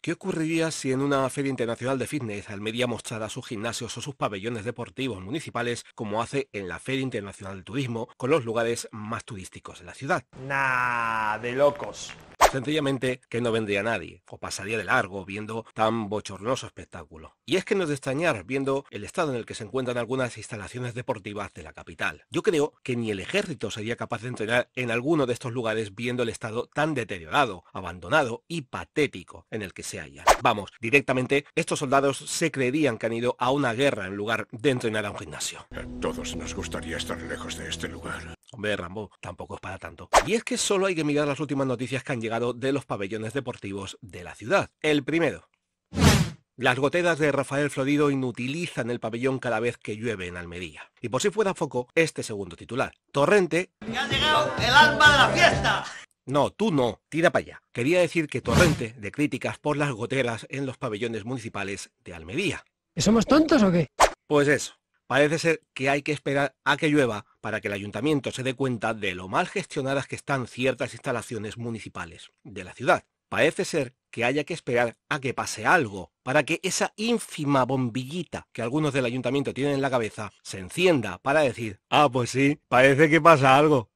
¿Qué ocurriría si en una feria internacional de fitness Almería mostrara sus gimnasios o sus pabellones deportivos municipales como hace en la Feria Internacional de Turismo con los lugares más turísticos de la ciudad? Nah, de locos. Sencillamente que no vendría nadie o pasaría de largo viendo tan bochornoso espectáculo. Y es que no es de extrañar viendo el estado en el que se encuentran algunas instalaciones deportivas de la capital. Yo creo que ni el ejército sería capaz de entrenar en alguno de estos lugares viendo el estado tan deteriorado, abandonado y patético en el que se halla. Vamos, directamente estos soldados se creerían que han ido a una guerra en lugar de entrenar a un gimnasio. A todos nos gustaría estar lejos de este lugar. Hombre, Rambo, tampoco es para tanto. Y es que solo hay que mirar las últimas noticias que han llegado de los pabellones deportivos de la ciudad. El primero. Las goteras de Rafael Florido inutilizan el pabellón cada vez que llueve en Almería. Y por si fuera foco, este segundo titular. Torrente... ha llegado el alma de la fiesta! No, tú no, tira para allá. Quería decir que Torrente de críticas por las goteras en los pabellones municipales de Almería. ¿Somos tontos o qué? Pues eso, Parece ser que hay que esperar a que llueva para que el ayuntamiento se dé cuenta de lo mal gestionadas que están ciertas instalaciones municipales de la ciudad. Parece ser que haya que esperar a que pase algo para que esa ínfima bombillita que algunos del ayuntamiento tienen en la cabeza se encienda para decir, ah, pues sí, parece que pasa algo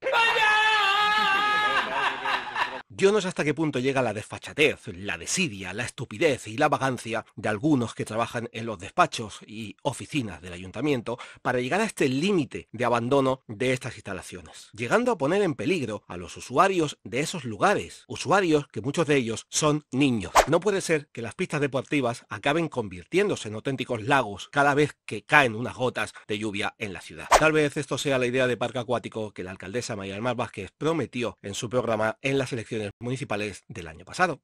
no hasta qué punto llega la desfachatez, la desidia, la estupidez y la vagancia de algunos que trabajan en los despachos y oficinas del ayuntamiento para llegar a este límite de abandono de estas instalaciones, llegando a poner en peligro a los usuarios de esos lugares, usuarios que muchos de ellos son niños. No puede ser que las pistas deportivas acaben convirtiéndose en auténticos lagos cada vez que caen unas gotas de lluvia en la ciudad. Tal vez esto sea la idea de parque acuático que la alcaldesa María del Vázquez prometió en su programa en las elecciones municipales del año pasado.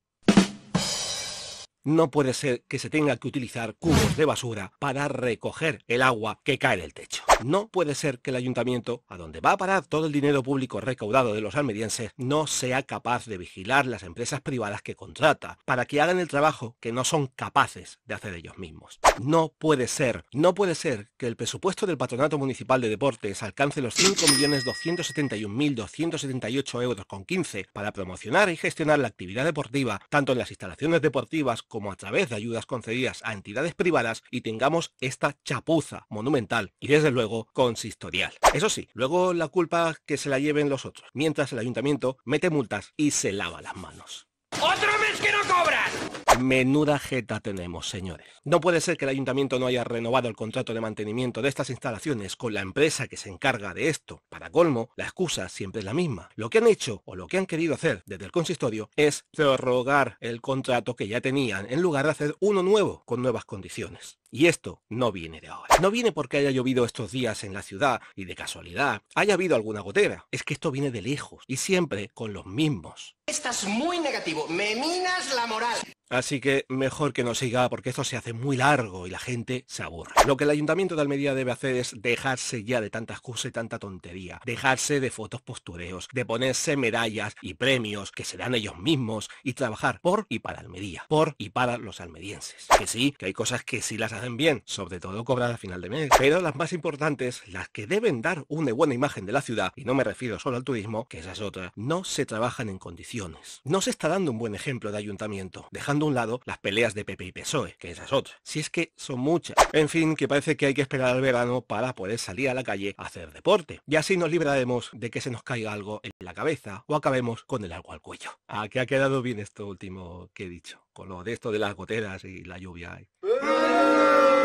No puede ser que se tenga que utilizar cubos de basura para recoger el agua que cae del techo. No puede ser que el ayuntamiento, a donde va a parar todo el dinero público recaudado de los almerienses, no sea capaz de vigilar las empresas privadas que contrata para que hagan el trabajo que no son capaces de hacer ellos mismos. No puede ser, no puede ser que el presupuesto del Patronato Municipal de Deportes alcance los 5.271.278 euros con 15 para promocionar y gestionar la actividad deportiva, tanto en las instalaciones deportivas como como a través de ayudas concedidas a entidades privadas y tengamos esta chapuza monumental y desde luego consistorial. Eso sí, luego la culpa que se la lleven los otros, mientras el ayuntamiento mete multas y se lava las manos. ¡Otro mes que no cobras! Menuda jeta tenemos, señores. No puede ser que el ayuntamiento no haya renovado el contrato de mantenimiento de estas instalaciones con la empresa que se encarga de esto. Para colmo, la excusa siempre es la misma. Lo que han hecho o lo que han querido hacer desde el consistorio es prorrogar el contrato que ya tenían en lugar de hacer uno nuevo con nuevas condiciones. Y esto no viene de ahora. No viene porque haya llovido estos días en la ciudad y de casualidad haya habido alguna gotera. Es que esto viene de lejos y siempre con los mismos. Estás muy negativo, me minas la moral. Así que mejor que no siga porque esto se hace muy largo y la gente se aburre. Lo que el Ayuntamiento de Almería debe hacer es dejarse ya de tanta excusa y tanta tontería, dejarse de fotos postureos, de ponerse medallas y premios que se dan ellos mismos y trabajar por y para Almería, por y para los almerienses. Que sí, que hay cosas que sí las hacen bien, sobre todo cobrar a final de mes, pero las más importantes, las que deben dar una buena imagen de la ciudad, y no me refiero solo al turismo, que esas otra, no se trabajan en condiciones. No se está dando un buen ejemplo de ayuntamiento, dejando de un lado las peleas de PP y PSOE, que esas otras. Si es que son muchas. En fin, que parece que hay que esperar al verano para poder salir a la calle a hacer deporte. Y así nos libraremos de que se nos caiga algo en la cabeza o acabemos con el algo al cuello. ¿A que ha quedado bien esto último que he dicho? Con lo de esto de las goteras y la lluvia. ¿eh? ¡Eh!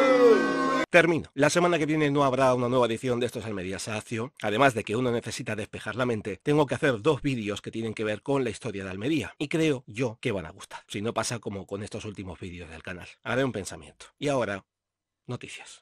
Termino. La semana que viene no habrá una nueva edición de estos Almería Sacio. Además de que uno necesita despejar la mente, tengo que hacer dos vídeos que tienen que ver con la historia de Almería. Y creo yo que van a gustar. Si no pasa como con estos últimos vídeos del canal. Haré un pensamiento. Y ahora, noticias.